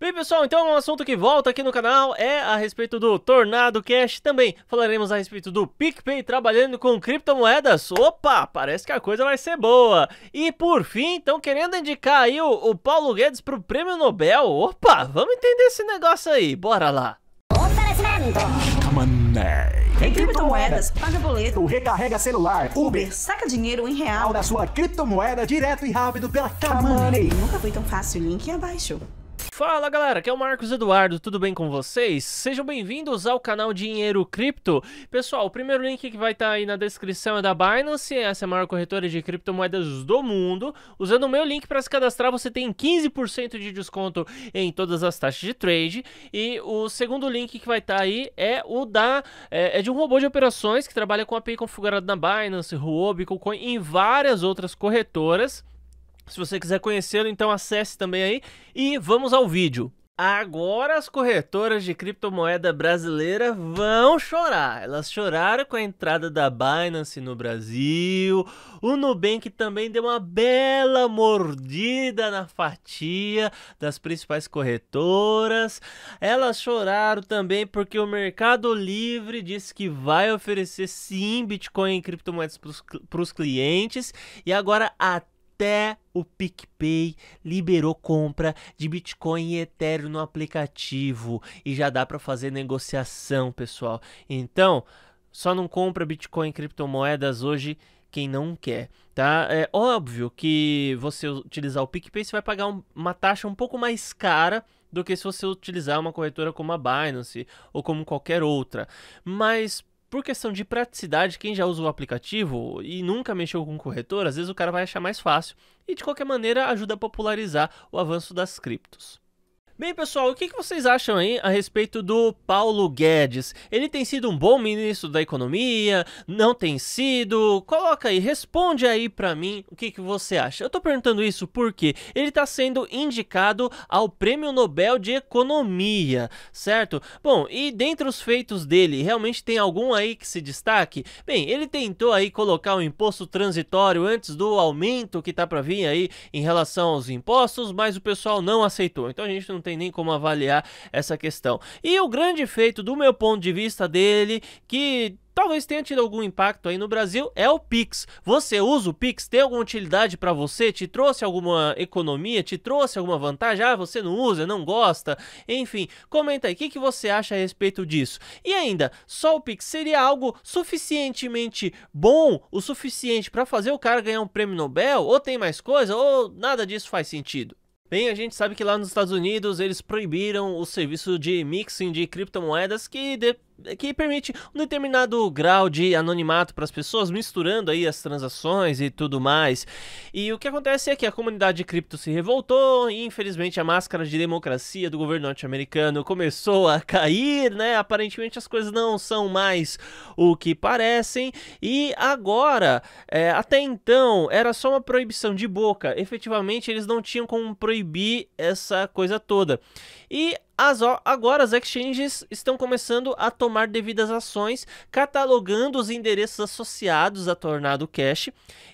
Bem, pessoal, então é um assunto que volta aqui no canal é a respeito do Tornado Cash. Também falaremos a respeito do PicPay trabalhando com criptomoedas. Opa, parece que a coisa vai ser boa. E por fim, estão querendo indicar aí o, o Paulo Guedes para o Prêmio Nobel. Opa, vamos entender esse negócio aí. Bora lá. Money. Em criptomoedas, paga boleto, recarrega celular, Uber, saca dinheiro em real da sua criptomoeda direto e rápido pela Kamoney. Nunca foi tão fácil, link abaixo. Fala galera, aqui é o Marcos Eduardo, tudo bem com vocês? Sejam bem-vindos ao canal Dinheiro Cripto. Pessoal, o primeiro link que vai estar tá aí na descrição é da Binance, essa é a maior corretora de criptomoedas do mundo. Usando o meu link para se cadastrar, você tem 15% de desconto em todas as taxas de trade. E o segundo link que vai estar tá aí é o da é, é, de um robô de operações que trabalha com API configurado na Binance, Huobi, Coin e várias outras corretoras. Se você quiser conhecê-lo, então acesse também aí. E vamos ao vídeo. Agora as corretoras de criptomoeda brasileira vão chorar. Elas choraram com a entrada da Binance no Brasil. O Nubank também deu uma bela mordida na fatia das principais corretoras. Elas choraram também porque o Mercado Livre disse que vai oferecer sim Bitcoin e criptomoedas para os clientes. E agora até até o PicPay liberou compra de Bitcoin e Ethereum no aplicativo e já dá para fazer negociação, pessoal. Então, só não compra Bitcoin e criptomoedas hoje quem não quer, tá? É óbvio que você utilizar o PicPay você vai pagar uma taxa um pouco mais cara do que se você utilizar uma corretora como a Binance ou como qualquer outra. Mas por questão de praticidade, quem já usa o aplicativo e nunca mexeu com corretor, às vezes o cara vai achar mais fácil. E de qualquer maneira ajuda a popularizar o avanço das criptos. Bem, pessoal, o que vocês acham aí a respeito do Paulo Guedes? Ele tem sido um bom ministro da economia? Não tem sido? Coloca aí, responde aí para mim o que você acha. Eu tô perguntando isso porque ele tá sendo indicado ao Prêmio Nobel de Economia, certo? Bom, e dentre os feitos dele, realmente tem algum aí que se destaque? Bem, ele tentou aí colocar o um imposto transitório antes do aumento que tá para vir aí em relação aos impostos, mas o pessoal não aceitou. Então a gente não tem nem como avaliar essa questão. E o grande feito, do meu ponto de vista dele, que talvez tenha tido algum impacto aí no Brasil é o Pix. Você usa o Pix? Tem alguma utilidade para você? Te trouxe alguma economia? Te trouxe alguma vantagem? Ah, você não usa, não gosta? Enfim, comenta aí o que, que você acha a respeito disso. E ainda, só o Pix seria algo suficientemente bom, o suficiente para fazer o cara ganhar um prêmio Nobel? Ou tem mais coisa? Ou nada disso faz sentido? Bem, a gente sabe que lá nos Estados Unidos eles proibiram o serviço de mixing de criptomoedas que de que permite um determinado grau de anonimato para as pessoas, misturando aí as transações e tudo mais. E o que acontece é que a comunidade cripto se revoltou e infelizmente a máscara de democracia do governo norte-americano começou a cair, né? Aparentemente as coisas não são mais o que parecem e agora, é, até então, era só uma proibição de boca. Efetivamente, eles não tinham como proibir essa coisa toda. E as, agora as exchanges estão começando a tomar devidas ações, catalogando os endereços associados a Tornado Cash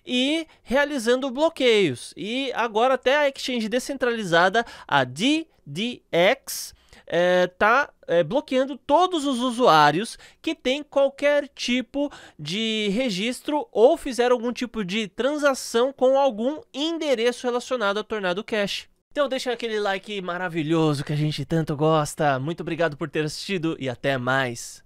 e realizando bloqueios. E agora até a exchange descentralizada, a DDX, está eh, é, eh, é, bloqueando todos os usuários que têm qualquer tipo de registro ou fizeram algum tipo de transação com algum endereço relacionado a Tornado Cash. Então deixa aquele like maravilhoso que a gente tanto gosta. Muito obrigado por ter assistido e até mais.